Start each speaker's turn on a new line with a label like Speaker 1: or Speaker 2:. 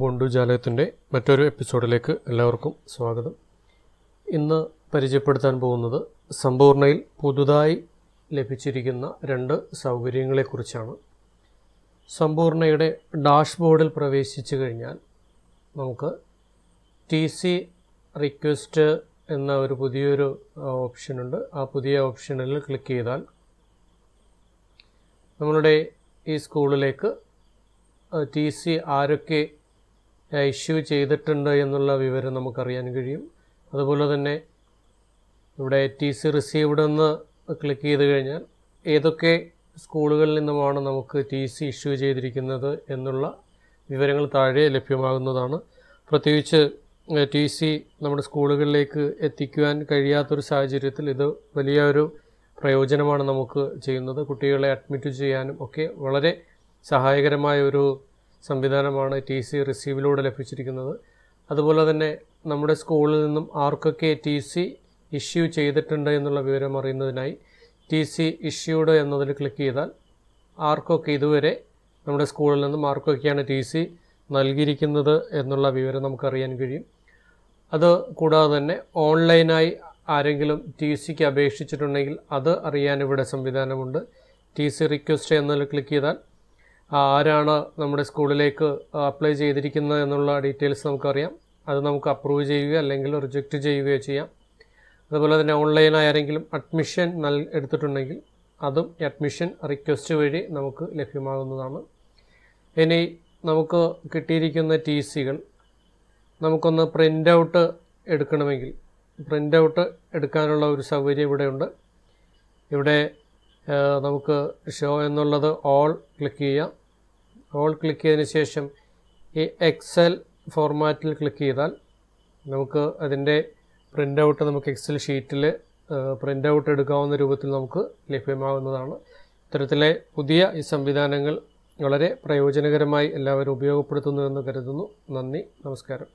Speaker 1: ബോണ്ടു ജാലകത്തിൻ്റെ മറ്റൊരു എപ്പിസോഡിലേക്ക് എല്ലാവർക്കും സ്വാഗതം ഇന്ന് പരിചയപ്പെടുത്താൻ പോകുന്നത് സമ്പൂർണയിൽ പുതുതായി ലഭിച്ചിരിക്കുന്ന രണ്ട് സൗകര്യങ്ങളെക്കുറിച്ചാണ് സമ്പൂർണയുടെ ഡാഷ്ബോർഡിൽ പ്രവേശിച്ചു കഴിഞ്ഞാൽ നമുക്ക് ടി സി റിക്വസ്റ്റ് എന്ന ഒരു പുതിയൊരു ഓപ്ഷനുണ്ട് ആ പുതിയ ഓപ്ഷനിൽ ക്ലിക്ക് ചെയ്താൽ നമ്മളുടെ ഈ സ്കൂളിലേക്ക് ടി സി ആരൊക്കെ ഇഷ്യൂ ചെയ്തിട്ടുണ്ട് എന്നുള്ള വിവരം നമുക്കറിയാൻ കഴിയും അതുപോലെ തന്നെ ഇവിടെ ടി സി റിസീവ്ഡ് എന്ന് ക്ലിക്ക് ചെയ്ത് കഴിഞ്ഞാൽ ഏതൊക്കെ സ്കൂളുകളിൽ നിന്നുമാണ് നമുക്ക് ടി സി ഇഷ്യൂ ചെയ്തിരിക്കുന്നത് എന്നുള്ള വിവരങ്ങൾ താഴെ ലഭ്യമാകുന്നതാണ് പ്രത്യേകിച്ച് ടി സി നമ്മുടെ സ്കൂളുകളിലേക്ക് എത്തിക്കുവാൻ കഴിയാത്തൊരു സാഹചര്യത്തിൽ ഇത് വലിയ ഒരു പ്രയോജനമാണ് നമുക്ക് ചെയ്യുന്നത് കുട്ടികളെ അഡ്മിറ്റ് ചെയ്യാനും ഒക്കെ വളരെ സഹായകരമായ ഒരു സംവിധാനമാണ് ടി സി റിസീവിലൂടെ ലഭിച്ചിരിക്കുന്നത് അതുപോലെ തന്നെ നമ്മുടെ സ്കൂളിൽ നിന്നും ആർക്കൊക്കെ ടി സി ഇഷ്യൂ ചെയ്തിട്ടുണ്ട് എന്നുള്ള വിവരം അറിയുന്നതിനായി ടി സി ഇഷ്യൂഡ് എന്നതിൽ ക്ലിക്ക് ചെയ്താൽ ആർക്കൊക്കെ ഇതുവരെ നമ്മുടെ സ്കൂളിൽ നിന്നും ആർക്കൊക്കെയാണ് ടി സി നൽകിയിരിക്കുന്നത് എന്നുള്ള വിവരം നമുക്കറിയാൻ കഴിയും അത് കൂടാതെ തന്നെ ഓൺലൈനായി ആരെങ്കിലും ടി സിക്ക് അപേക്ഷിച്ചിട്ടുണ്ടെങ്കിൽ അത് അറിയാൻ ഇവിടെ സംവിധാനമുണ്ട് ടി സി റിക്വസ്റ്റ് എന്നതിൽ ക്ലിക്ക് ചെയ്താൽ ആരാണ് നമ്മുടെ സ്കൂളിലേക്ക് അപ്ലൈ ചെയ്തിരിക്കുന്നത് എന്നുള്ള ഡീറ്റെയിൽസ് നമുക്കറിയാം അത് നമുക്ക് അപ്രൂവ് ചെയ്യുകയോ അല്ലെങ്കിൽ റിജക്റ്റ് ചെയ്യുകയോ ചെയ്യാം അതുപോലെ തന്നെ ഓൺലൈനായി ആരെങ്കിലും അഡ്മിഷൻ നൽ എടുത്തിട്ടുണ്ടെങ്കിൽ അതും അഡ്മിഷൻ റിക്വസ്റ്റ് വഴി നമുക്ക് ലഭ്യമാകുന്നതാണ് ഇനി നമുക്ക് കിട്ടിയിരിക്കുന്ന ടി സികൾ നമുക്കൊന്ന് പ്രിൻ്റ് ഔട്ട് എടുക്കണമെങ്കിൽ പ്രിൻ്റ് ഔട്ട് എടുക്കാനുള്ള ഒരു സൗകര്യം ഇവിടെയുണ്ട് ഇവിടെ നമുക്ക് ഷോ എന്നുള്ളത് ഓൾ ക്ലിക്ക് ചെയ്യാം ഓൾ ക്ലിക്ക് ചെയ്തതിന് ശേഷം ഈ എക്സൽ ഫോർമാറ്റിൽ ക്ലിക്ക് ചെയ്താൽ നമുക്ക് അതിൻ്റെ പ്രിൻ്റ് ഔട്ട് നമുക്ക് എക്സൽ ഷീറ്റിൽ പ്രിൻ്റ് ഔട്ട് എടുക്കാവുന്ന രൂപത്തിൽ നമുക്ക് ലഭ്യമാകുന്നതാണ് ഇത്തരത്തിലെ പുതിയ ഈ സംവിധാനങ്ങൾ വളരെ പ്രയോജനകരമായി എല്ലാവരും ഉപയോഗപ്പെടുത്തുന്നുവെന്ന് കരുതുന്നു നന്ദി നമസ്കാരം